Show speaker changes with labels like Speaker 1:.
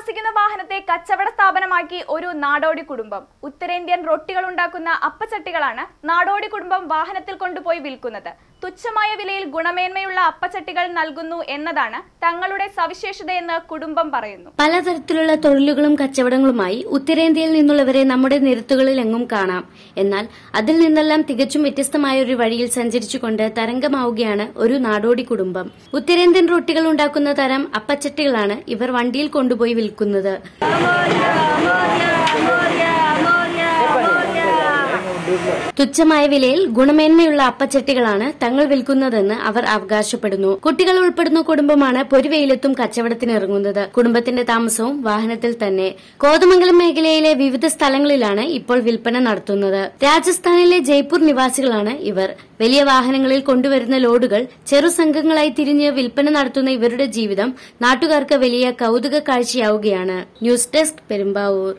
Speaker 1: താമസിക്കുന്ന വാഹനത്തെ കച്ചവട സ്ഥാപനമാക്കി ഒരു നാടോടി കുടുംബം ഉത്തരേന്ത്യൻ റൊട്ടികൾ ഉണ്ടാക്കുന്ന അപ്പച്ചട്ടികളാണ് നാടോടി കുടുംബം വാഹനത്തിൽ കൊണ്ടുപോയി വിൽക്കുന്നത് തുച്ഛമായ വിലയിൽ ഗുണമേന്മയുള്ള അപ്പച്ചട്ടികൾ നൽകുന്നു എന്നതാണ് തങ്ങളുടെ സവിശേഷതയെന്ന് കുടുംബം പറയുന്നു
Speaker 2: പലതരത്തിലുള്ള തൊഴിലുകളും കച്ചവടങ്ങളുമായി ഉത്തരേന്ത്യയിൽ നിന്നുള്ളവരെ നമ്മുടെ നിരത്തുകളിൽ എങ്ങും കാണാം എന്നാൽ അതിൽ നിന്നെല്ലാം തികച്ചും വ്യത്യസ്തമായ ഒരു വഴിയിൽ സഞ്ചരിച്ചുകൊണ്ട് തരംഗമാവുകയാണ് ഒരു നാടോടി കുടുംബം ഉത്തരേന്ത്യൻ റൊട്ടികൾ ഉണ്ടാക്കുന്ന തരം അപ്പച്ചട്ടികളാണ് ഇവർ വണ്ടിയിൽ കൊണ്ടുപോയി വിൽക്കുന്നത് തുച്ഛമായ വിലയിൽ ഗുണമേന്മയുള്ള അപ്പച്ചട്ടികളാണ് തങ്ങൾ വിൽക്കുന്നതെന്ന് അവർ അവകാശപ്പെടുന്നു കുട്ടികൾ ഉൾപ്പെടുന്ന കുടുംബമാണ് പൊരുവെയിലെത്തും കച്ചവടത്തിനിറങ്ങുന്നത് കുടുംബത്തിന്റെ താമസവും വാഹനത്തിൽ തന്നെ കോതമംഗലം മേഖലയിലെ വിവിധ സ്ഥലങ്ങളിലാണ് ഇപ്പോൾ വിൽപ്പന നടത്തുന്നത് രാജസ്ഥാനിലെ ജയ്പൂർ നിവാസികളാണ് ഇവർ വലിയ വാഹനങ്ങളിൽ കൊണ്ടുവരുന്ന ലോഡുകൾ ചെറു സംഘങ്ങളായി തിരിഞ്ഞ് വിൽപ്പന നടത്തുന്ന ഇവരുടെ ജീവിതം നാട്ടുകാർക്ക് വലിയ കൌതുക കാഴ്ചയാവുകയാണ് ന്യൂസ് ഡെസ്ക് പെരുമ്പാവൂർ